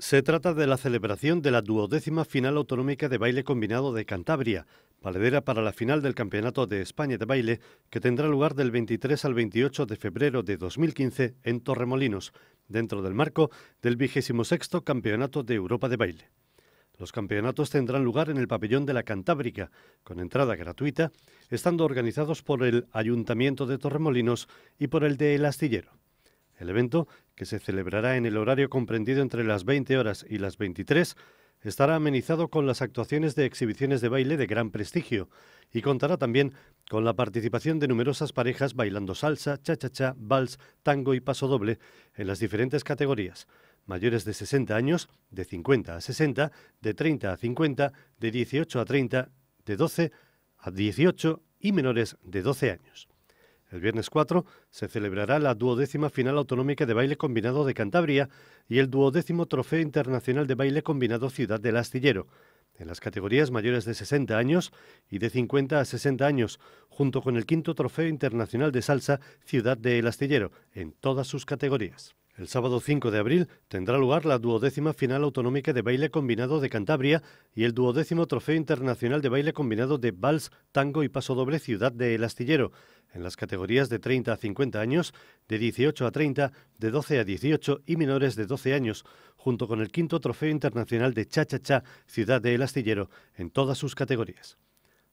Se trata de la celebración de la duodécima final autonómica de baile combinado de Cantabria, paladera para la final del Campeonato de España de Baile, que tendrá lugar del 23 al 28 de febrero de 2015 en Torremolinos, dentro del marco del sexto Campeonato de Europa de Baile. Los campeonatos tendrán lugar en el pabellón de la Cantábrica, con entrada gratuita, estando organizados por el Ayuntamiento de Torremolinos y por el de El Astillero. El evento, que se celebrará en el horario comprendido entre las 20 horas y las 23, estará amenizado con las actuaciones de exhibiciones de baile de gran prestigio y contará también con la participación de numerosas parejas bailando salsa, cha-cha-cha, vals, tango y paso doble en las diferentes categorías. Mayores de 60 años, de 50 a 60, de 30 a 50, de 18 a 30, de 12 a 18 y menores de 12 años. El viernes 4 se celebrará la duodécima final autonómica de baile combinado de Cantabria y el duodécimo trofeo internacional de baile combinado Ciudad del Astillero. En las categorías mayores de 60 años y de 50 a 60 años, junto con el quinto trofeo internacional de salsa Ciudad del Astillero, en todas sus categorías. El sábado 5 de abril tendrá lugar la duodécima final autonómica de baile combinado de Cantabria y el duodécimo trofeo internacional de baile combinado de vals, tango y paso doble Ciudad del Astillero en las categorías de 30 a 50 años, de 18 a 30, de 12 a 18 y menores de 12 años, junto con el quinto Trofeo Internacional de Cha Cha Cha Ciudad de El Astillero en todas sus categorías.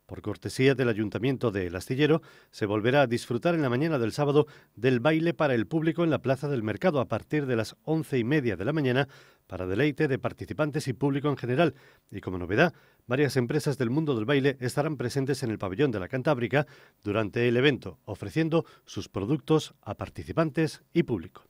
Por cortesía del Ayuntamiento de El Astillero, se volverá a disfrutar en la mañana del sábado del baile para el público en la Plaza del Mercado a partir de las once y media de la mañana para deleite de participantes y público en general. Y como novedad, varias empresas del mundo del baile estarán presentes en el pabellón de la Cantábrica durante el evento, ofreciendo sus productos a participantes y público.